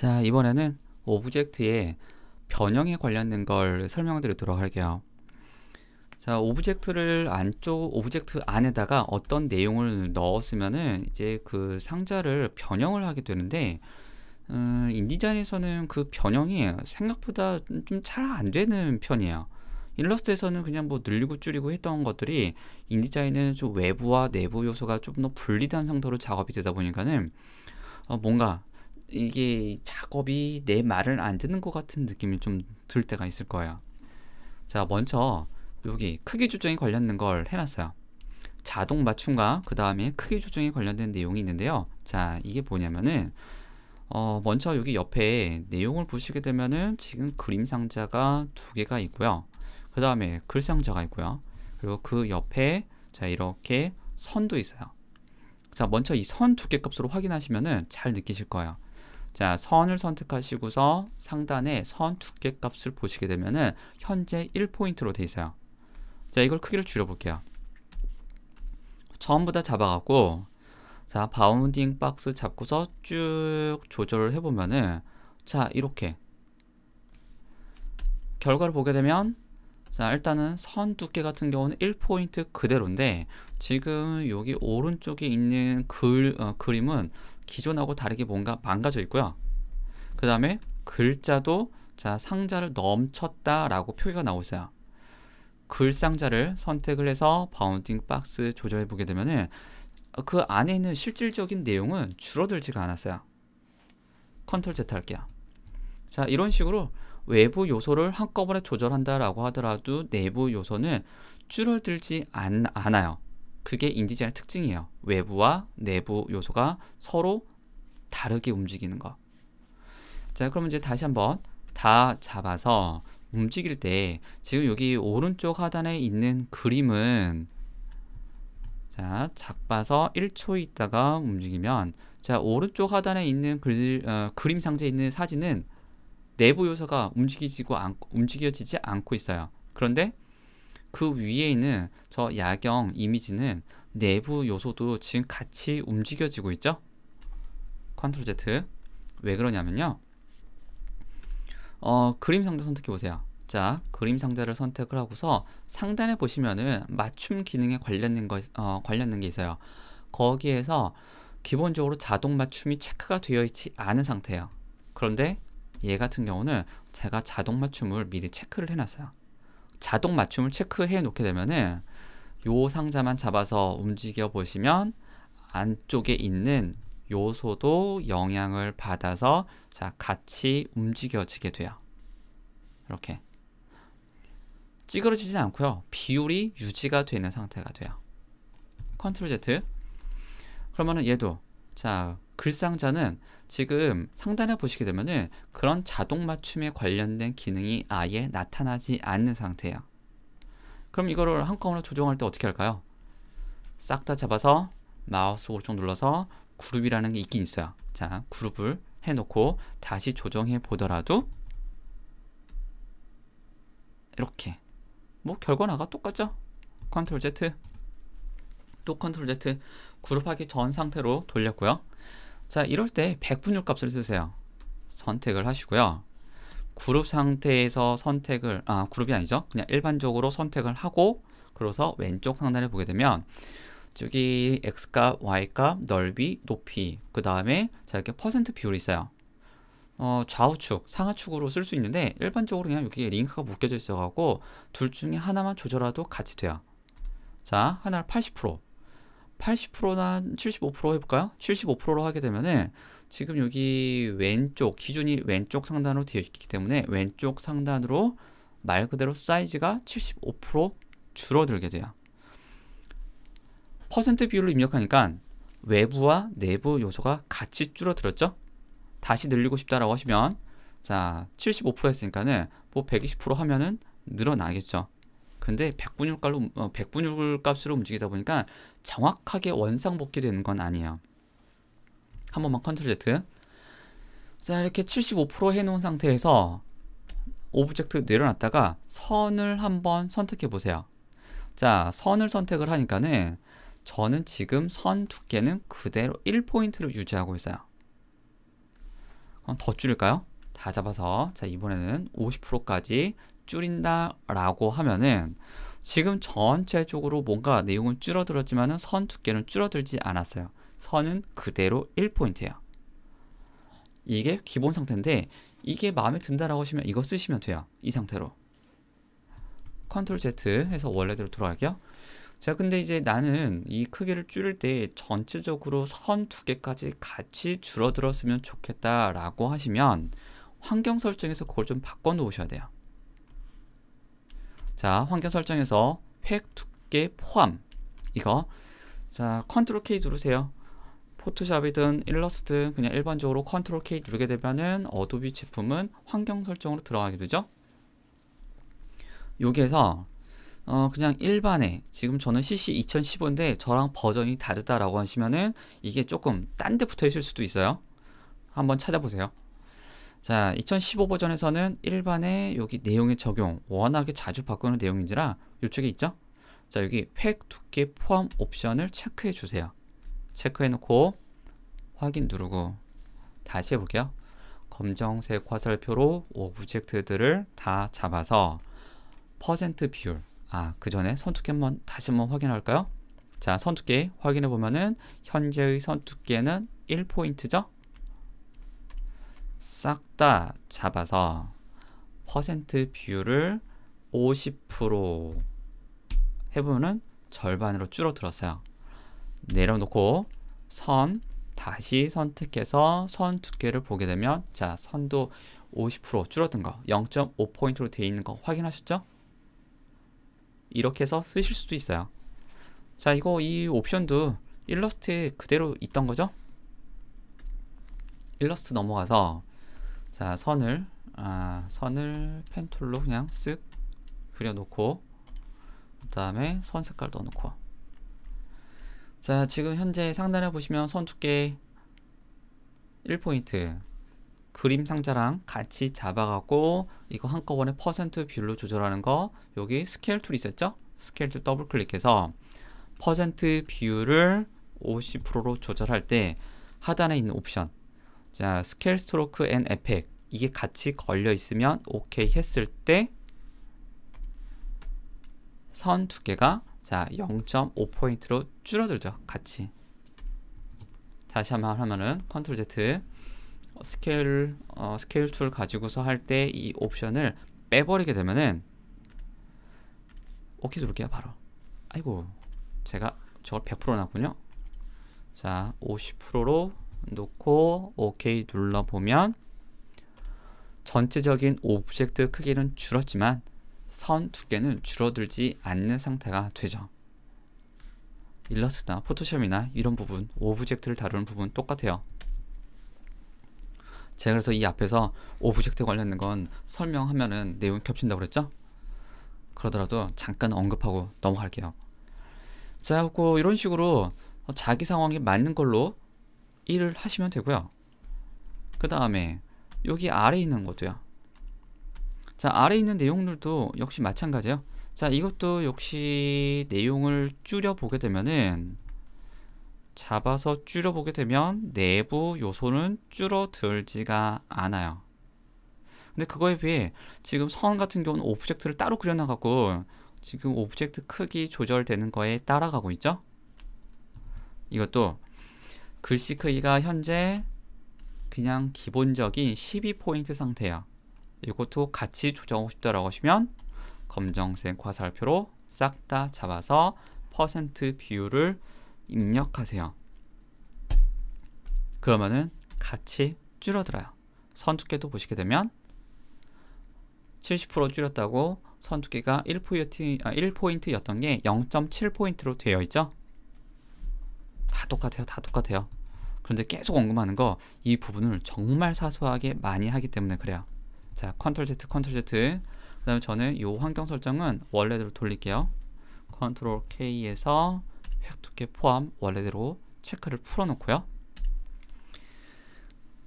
자, 이번에는 오브젝트의 변형에 관련된 걸 설명드리도록 할게요. 자, 오브젝트를 안쪽 오브젝트 안에다가 어떤 내용을 넣었으면은 이제 그 상자를 변형을 하게 되는데 음, 인디자인에서는 그 변형이 생각보다 좀 잘 안 되는 편이에요. 일러스트에서는 그냥 뭐 늘리고 줄이고 했던 것들이 인디자인은 좀 외부와 내부 요소가 조금 더 분리된 상태로 작업이 되다 보니까는 어, 뭔가 이게 작업이 내 말을 안 듣는 것 같은 느낌이 좀 들 때가 있을 거예요. 자, 먼저 여기 크기 조정에 관련된 걸 해놨어요. 자동 맞춤과 그 다음에 크기 조정에 관련된 내용이 있는데요. 자, 이게 뭐냐면은 어, 먼저 여기 옆에 내용을 보시게 되면은 지금 그림 상자가 두 개가 있고요. 그 다음에 글 상자가 있고요. 그리고 그 옆에 자 이렇게 선도 있어요. 자 먼저 이 선 두 개 값으로 확인하시면은 잘 느끼실 거예요. 자, 선을 선택하시고서 상단에 선 두께 값을 보시게 되면은 현재 1포인트로 돼 있어요. 자, 이걸 크기를 줄여 볼게요. 전부 다 잡아갖고 자, 바운딩 박스 잡고서 쭉 조절을 해 보면은 자, 이렇게 결과를 보게 되면 자 일단은 선 두께 같은 경우는 1포인트 그대로인데 지금 여기 오른쪽에 있는 글, 어, 그림은 기존하고 다르게 뭔가 망가져 있고요. 그 다음에 글자도 자 상자를 넘쳤다라고 표기가 나오세요. 글 상자를 선택을 해서 바운딩 박스 조절해 보게 되면그 안에 있는 실질적인 내용은 줄어들지가 않았어요. 컨트롤 Z 할게요. 자 이런 식으로 외부 요소를 한꺼번에 조절한다라고 하더라도 내부 요소는 줄어들지 않, 않아요. 그게 인디젠의 특징이에요. 외부와 내부 요소가 서로 다르게 움직이는 거. 자, 그러면 이제 다시 한번 다 잡아서 움직일 때 지금 여기 오른쪽 하단에 있는 그림은 자, 잡아서 1초 있다가 움직이면 자, 오른쪽 하단에 있는 글, 어, 그림 상자에 있는 사진은 내부 요소가 움직이지고 않, 움직여지지 않고 있어요. 그런데 그 위에 있는 저 야경 이미지는 내부 요소도 지금 같이 움직여지고 있죠? 컨트롤 Z 왜 그러냐면요 어, 그림 상자 선택해 보세요 자 그림 상자를 선택을 하고서 상단에 보시면은 맞춤 기능에 관련된 거 어, 관련된 게 있어요 거기에서 기본적으로 자동 맞춤이 체크가 되어 있지 않은 상태예요 그런데 얘 같은 경우는 제가 자동 맞춤을 미리 체크를 해놨어요 자동 맞춤을 체크해 놓게 되면은 요 상자만 잡아서 움직여 보시면 안쪽에 있는 요소도 영향을 받아서 자 같이 움직여지게 돼요. 이렇게 찌그러지진 않고요. 비율이 유지가 되는 상태가 돼요. 컨트롤 Z 그러면은 얘도 자 글상자는 지금 상단에 보시게 되면은 그런 자동 맞춤에 관련된 기능이 아예 나타나지 않는 상태예요. 그럼 이거를 한꺼번에 조정할 때 어떻게 할까요? 싹 다 잡아서 마우스 오른쪽 눌러서 그룹이라는 게 있긴 있어요. 자, 그룹을 해놓고 다시 조정해 보더라도 이렇게 뭐 결과나가 똑같죠? 컨트롤 Z 또 컨트롤 Z 그룹하기 전 상태로 돌렸고요. 자, 이럴 때 백분율 값을 쓰세요. 선택을 하시고요. 그룹 상태에서 선택을, 아, 그룹이 아니죠. 그냥 일반적으로 선택을 하고, 그래서 왼쪽 상단에 보게 되면, 저기 x값, y값, 넓이, 높이, 그 다음에 자 이렇게 퍼센트 비율이 있어요. 어, 좌우축, 상하축으로 쓸 수 있는데 일반적으로 그냥 여기 링크가 묶여져 있어갖고 둘 중에 하나만 조절해도 같이 돼요. 자, 하나를 80%, 80%나 75% 해볼까요? 75%로 하게 되면 지금 여기 왼쪽 기준이 왼쪽 상단으로 되어 있기 때문에 왼쪽 상단으로 말 그대로 사이즈가 75% 줄어들게 돼요. 퍼센트 비율로 입력하니까 외부와 내부 요소가 같이 줄어들었죠? 다시 늘리고 싶다라고 하시면 자75% 했으니까는 뭐120% 하면은 늘어나겠죠. 근데 백분율로 어, 백분율 값으로 움직이다 보니까 정확하게 원상복귀 되는 건 아니에요. 한 번만 컨트롤 Z. 자, 이렇게 75%해 놓은 상태에서 오브젝트 내려놨다가 선을 한번 선택해 보세요. 자, 선을 선택을 하니까는 저는 지금 선 두께는 그대로 1포인트를 유지하고 있어요. 더 줄일까요? 다 잡아서 자 이번에는 50%까지 줄인다 라고 하면은 지금 전체적으로 뭔가 내용은 줄어들었지만 선 두께는 줄어들지 않았어요. 선은 그대로 1포인트예요. 이게 기본 상태인데 이게 마음에 든다라고 하시면 이거 쓰시면 돼요. 이 상태로. 컨트롤 Z 해서 원래대로 돌아갈게요. 자 근데 이제 나는 이 크기를 줄일 때 전체적으로 선 두 개까지 같이 줄어들었으면 좋겠다 라고 하시면 환경 설정에서 그걸 좀 바꿔 놓으셔야 돼요. 자, 환경 설정에서 획 두께 포함 이거 자, 컨트롤 K 누르세요. 포토샵이든 일러스트 그냥 일반적으로 컨트롤 K 누르게 되면은 어도비 제품은 환경 설정으로 들어가게 되죠. 여기에서 어 그냥 일반에 지금 저는 CC 2015인데 저랑 버전이 다르다라고 하시면은 이게 조금 딴 데 붙어 있을 수도 있어요. 한번 찾아보세요. 자, 2015 버전에서는 일반의 여기 내용의 적용 워낙에 자주 바꾸는 내용인지라 이쪽에 있죠? 자, 여기 획 두께 포함 옵션을 체크해 주세요. 체크해 놓고 확인 누르고 다시 해볼게요. 검정색 화살표로 오브젝트들을 다 잡아서 퍼센트 비율 아, 그 전에 선두께 한번 다시 한번 확인할까요? 자, 선두께 확인해 보면은 현재의 선두께는 1포인트죠? 싹다 잡아서 퍼센트 비율을 50%해보면 절반으로 줄어들었어요. 내려놓고 선 다시 선택해서 선 두께를 보게 되면 자 선도 50% 줄어든 거 0.5포인트로 되어 있는 거 확인하셨죠? 이렇게 해서 쓰실 수도 있어요. 자 이거 이 옵션도 일러스트 그대로 있던 거죠? 일러스트 넘어가서 자 선을 아, 선을 펜툴로 그냥 쓱 그려놓고 그 다음에 선 색깔 넣어놓고 자 지금 현재 상단에 보시면 선 두께 1포인트 그림 상자랑 같이 잡아갖고 이거 한꺼번에 퍼센트 뷰로 조절하는 거 여기 스케일 툴 있었죠? 스케일 툴 더블 클릭해서 퍼센트 비율을 50%로 조절할 때 하단에 있는 옵션 자, 스케일 스트로크 앤 에펙 이게 같이 걸려 있으면 오케이 했을 때 선 두께가 자 0.5포인트로 줄어들죠. 같이 다시 한 번 하면은 컨트롤 Z 어, 스케일 어, 스케일 툴 가지고서 할 때 이 옵션을 빼버리게 되면은 오케이 누를게요 바로 아이고 제가 저걸 100%놨군요자 50%로 놓고 OK 눌러보면 전체적인 오브젝트 크기는 줄었지만 선 두께는 줄어들지 않는 상태가 되죠. 일러스트나 포토샵이나 이런 부분, 오브젝트를 다루는 부분 똑같아요. 제가 그래서 이 앞에서 오브젝트 관련된 건 설명하면은 내용이 겹친다고 그랬죠? 그러더라도 잠깐 언급하고 넘어갈게요. 자, 뭐 이런 식으로 자기 상황에 맞는 걸로 1을 하시면 되고요. 그 다음에 여기 아래 있는 것도요. 자 아래 있는 내용들도 역시 마찬가지예요. 자 이것도 역시 내용을 줄여 보게 되면은 잡아서 줄여 보게 되면 내부 요소는 줄어들지가 않아요. 근데 그거에 비해 지금 선 같은 경우는 오브젝트를 따로 그려놔갖고 지금 오브젝트 크기 조절되는 거에 따라가고 있죠? 이것도 글씨 크기가 현재 그냥 기본적인 12포인트 상태야. 이것도 같이 조정하고 싶다라고 하시면 검정색 화살표로 싹 다 잡아서 퍼센트 비율을 입력하세요. 그러면은 같이 줄어들어요. 선 두께도 보시게 되면 70% 줄였다고 선 두께가 1포인트, 1포인트였던 아, 게 0.7포인트로 되어 있죠. 다 똑같아요. 다 똑같아요. 그런데 계속 언급하는 거 이 부분을 정말 사소하게 많이 하기 때문에 그래요. 자, 컨트롤 Z, 컨트롤 Z. 그다음에 저는 이 환경 설정은 원래대로 돌릴게요. 컨트롤 K에서 획 두께 포함 원래대로 체크를 풀어놓고요.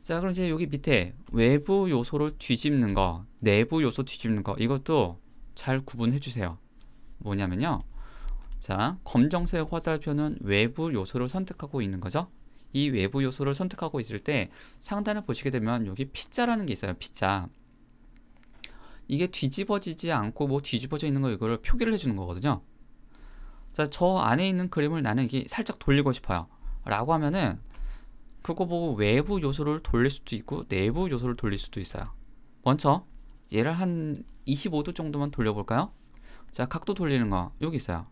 자 그럼 이제 여기 밑에 외부 요소를 뒤집는 거 내부 요소 뒤집는 거 이것도 잘 구분해 주세요 뭐냐면요 자, 검정색 화살표는 외부 요소를 선택하고 있는 거죠. 이 외부 요소를 선택하고 있을 때 상단을 보시게 되면 여기 피자라는게 있어요. 피자 이게 뒤집어지지 않고 뭐 뒤집어져 있는 걸 이거를 표기를 해주는 거거든요. 자, 저 안에 있는 그림을 나는 이게 살짝 돌리고 싶어요. 라고 하면은 그거 보고 외부 요소를 돌릴 수도 있고 내부 요소를 돌릴 수도 있어요. 먼저 얘를 한 25도 정도만 돌려볼까요? 자, 각도 돌리는 거 여기 있어요.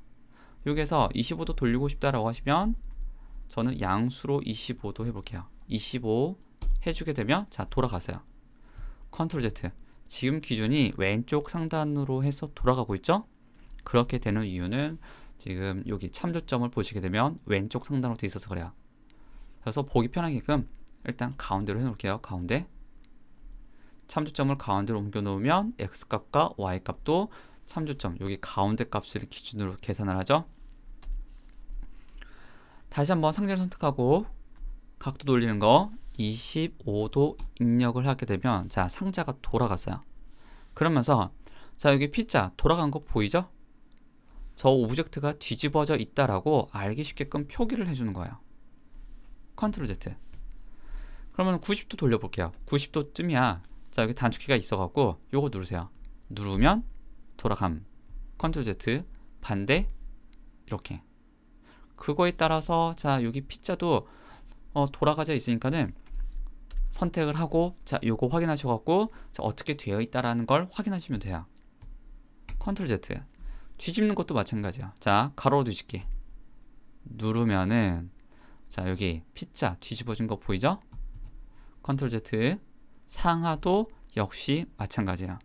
여기에서 25도 돌리고 싶다라고 하시면 저는 양수로 25도 해볼게요. 25 해주게 되면 자 돌아가세요. 컨트롤 Z 지금 기준이 왼쪽 상단으로 해서 돌아가고 있죠? 그렇게 되는 이유는 지금 여기 참조점을 보시게 되면 왼쪽 상단으로 되어 있어서 그래요. 그래서 보기 편하게끔 일단 가운데로 해놓을게요. 가운데 참조점을 가운데로 옮겨 놓으면 x값과 y값도 참조점 여기 가운데 값을 기준으로 계산을 하죠. 다시 한번 상자를 선택하고 각도 돌리는 거 25도 입력을 하게 되면 자 상자가 돌아갔어요. 그러면서 자 여기 P자 돌아간 거 보이죠? 저 오브젝트가 뒤집어져 있다라고 알기 쉽게끔 표기를 해주는 거예요. 컨트롤 Z 그러면 90도 돌려볼게요. 90도쯤이야. 자 여기 단축키가 있어갖고 요거 누르세요. 누르면 돌아감 컨트롤 Z 반대 이렇게 그거에 따라서 자 여기 피자도 어, 돌아가져 있으니까는 선택을 하고 자 요거 확인하셔갖고 어떻게 되어 있다라는 걸 확인하시면 돼요 컨트롤 Z 뒤집는 것도 마찬가지야 자 가로로 뒤집기 누르면은 자 여기 피자 뒤집어진 거 보이죠 컨트롤 Z 상하도 역시 마찬가지요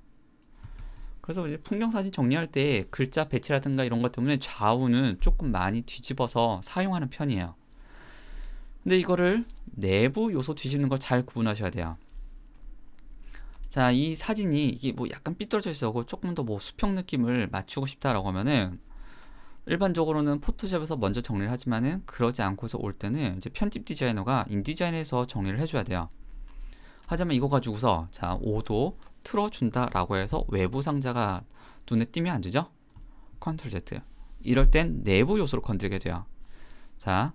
그래서 이제 풍경 사진 정리할 때 글자 배치라든가 이런 것 때문에 좌우는 조금 많이 뒤집어서 사용하는 편이에요. 근데 이거를 내부 요소 뒤집는 걸 잘 구분하셔야 돼요. 자, 이 사진이 이게 뭐 약간 삐뚤어져 있어고 조금 더 뭐 수평 느낌을 맞추고 싶다라고 하면은 일반적으로는 포토샵에서 먼저 정리를 하지만은 그러지 않고서 올 때는 이제 편집 디자이너가 인디자인에서 정리를 해줘야 돼요. 하지만 이거 가지고서 자 5도 틀어준다라고 해서 외부 상자가 눈에 띄면 안 되죠? 컨트롤 Z. 이럴 땐 내부 요소를 건드리게 돼요. 자,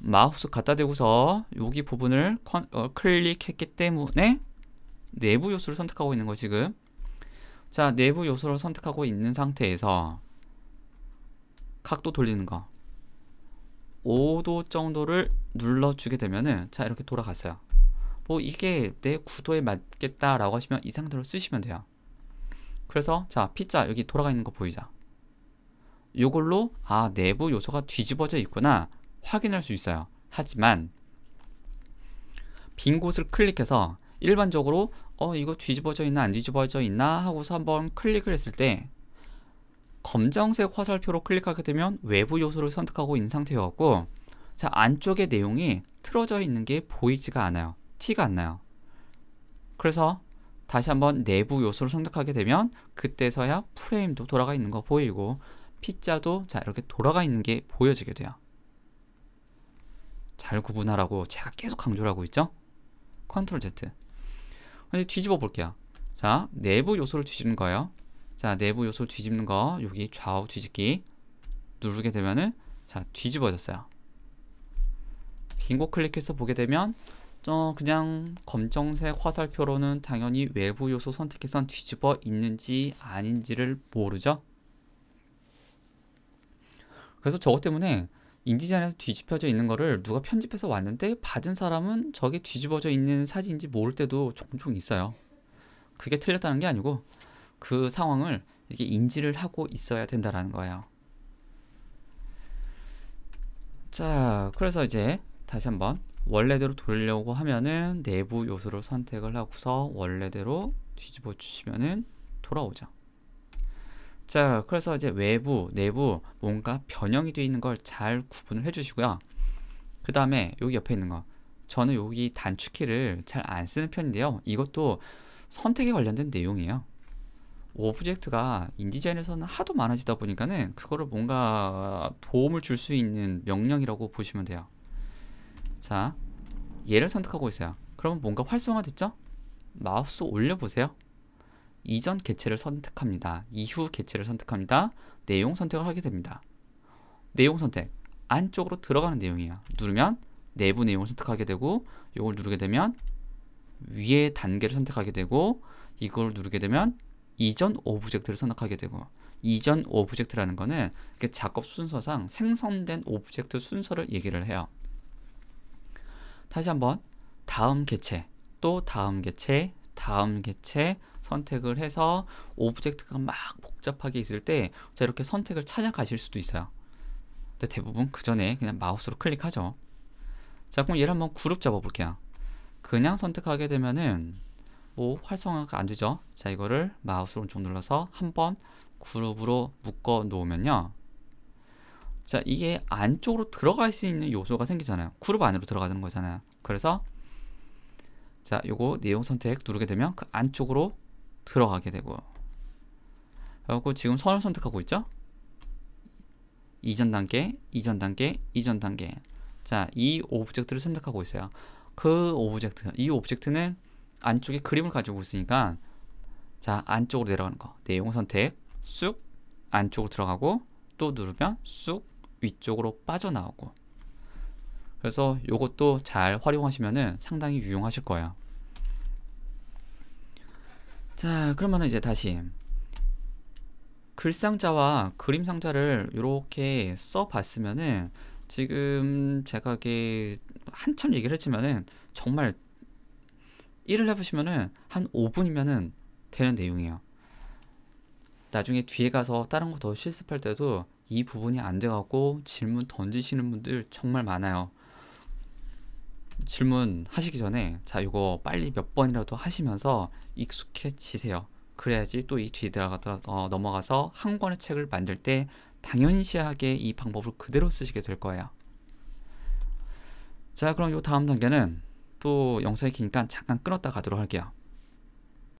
마우스 갖다 대고서 여기 부분을 컨, 어, 클릭했기 때문에 내부 요소를 선택하고 있는 거 지금. 자, 내부 요소를 선택하고 있는 상태에서 각도 돌리는 거. 5도 정도를 눌러주게 되면은 자 이렇게 돌아갔어요 뭐 이게 내 구도에 맞겠다라고 하시면 이 상태로 쓰시면 돼요. 그래서 자피자 여기 돌아가 있는 거보이죠 요걸로 아 내부 요소가 뒤집어져 있구나 확인할 수 있어요. 하지만 빈 곳을 클릭해서 일반적으로 어 이거 뒤집어져 있나 안 뒤집어져 있나 하고서 한번 클릭을 했을 때 검정색 화살표로 클릭하게 되면 외부 요소를 선택하고 있는 상태여갖고 자 안쪽의 내용이 틀어져 있는 게 보이지가 않아요. 티가 안 나요. 그래서 다시 한번 내부 요소를 선택하게 되면 그때서야 프레임도 돌아가 있는 거 보이고 피자도 자 이렇게 돌아가 있는 게 보여지게 돼요. 잘 구분하라고 제가 계속 강조를 하고 있죠. 컨트롤 Z. 이제 뒤집어 볼게요. 자, 내부 요소를 뒤집는 거예요. 자, 내부 요소 뒤집는 거 여기 좌우 뒤집기 누르게 되면은 자, 뒤집어졌어요. 빙고 클릭해서 보게 되면 어, 그냥 검정색 화살표로는 당연히 외부 요소 선택해선 뒤집어 있는지 아닌지를 모르죠. 그래서 저것 때문에 인디자인에서 뒤집혀져 있는 거를 누가 편집해서 왔는데 받은 사람은 저게 뒤집어져 있는 사진인지 모를 때도 종종 있어요. 그게 틀렸다는 게 아니고 그 상황을 이렇게 인지를 하고 있어야 된다라는 거예요. 자, 그래서 이제 다시 한번 원래대로 돌리려고 하면은 내부 요소를 선택을 하고서 원래대로 뒤집어 주시면은 돌아오죠. 자, 그래서 이제 외부, 내부 뭔가 변형이 되어 있는 걸 잘 구분을 해주시고요. 그 다음에 여기 옆에 있는 거. 저는 여기 단축키를 잘 안 쓰는 편인데요. 이것도 선택에 관련된 내용이에요. 오브젝트가 인디자인에서는 하도 많아지다 보니까는 그거를 뭔가 도움을 줄 수 있는 명령이라고 보시면 돼요. 자, 얘를 선택하고 있어요. 그러면 뭔가 활성화됐죠? 마우스 올려보세요. 이전 개체를 선택합니다. 이후 개체를 선택합니다. 내용 선택을 하게 됩니다. 내용 선택. 안쪽으로 들어가는 내용이에요 누르면 내부 내용을 선택하게 되고 이걸 누르게 되면 위에 단계를 선택하게 되고 이걸 누르게 되면 이전 오브젝트를 선택하게 되고 이전 오브젝트라는 거는 작업 순서상 생성된 오브젝트 순서를 얘기를 해요. 다시 한번 다음 개체, 또 다음 개체, 다음 개체 선택을 해서 오브젝트가 막 복잡하게 있을 때 이렇게 선택을 찾아가실 수도 있어요. 근데 대부분 그 전에 그냥 마우스로 클릭하죠. 자 그럼 얘를 한번 그룹 잡아볼게요. 그냥 선택하게 되면은 뭐 활성화가 안 되죠. 자 이거를 마우스 오른쪽 눌러서 한번 그룹으로 묶어 놓으면요. 자 이게 안쪽으로 들어갈 수 있는 요소가 생기잖아요 그룹 안으로 들어가는 거잖아요 그래서 자 요거 내용 선택 누르게 되면 그 안쪽으로 들어가게 되고 그리고 지금 선을 선택하고 있죠 이전 단계 이전 단계 이전 단계 자 이 오브젝트를 선택하고 있어요 그 오브젝트 이 오브젝트는 안쪽에 그림을 가지고 있으니까 자 안쪽으로 내려가는 거 내용 선택 쑥 안쪽으로 들어가고 또 누르면 쑥 위쪽으로 빠져나오고 그래서 이것도 잘 활용하시면 상당히 유용하실 거예요. 자 그러면 이제 다시 글상자와 그림상자를 이렇게 써봤으면 지금 제가 이게 한참 얘기를 했지만 정말 일을 해보시면한5분이면 되는 내용이에요. 나중에 뒤에 가서 다른 거 더 실습할 때도 이 부분이 안 돼갖고 질문 던지시는 분들 정말 많아요. 질문 하시기 전에 자 이거 빨리 몇 번이라도 하시면서 익숙해지세요. 그래야지 또 이 뒤에 들어가서 어, 넘어가서 한 권의 책을 만들 때 당연시하게 이 방법을 그대로 쓰시게 될 거예요. 자 그럼 이 다음 단계는 또 영상이 기니까 잠깐 끊었다 가도록 할게요.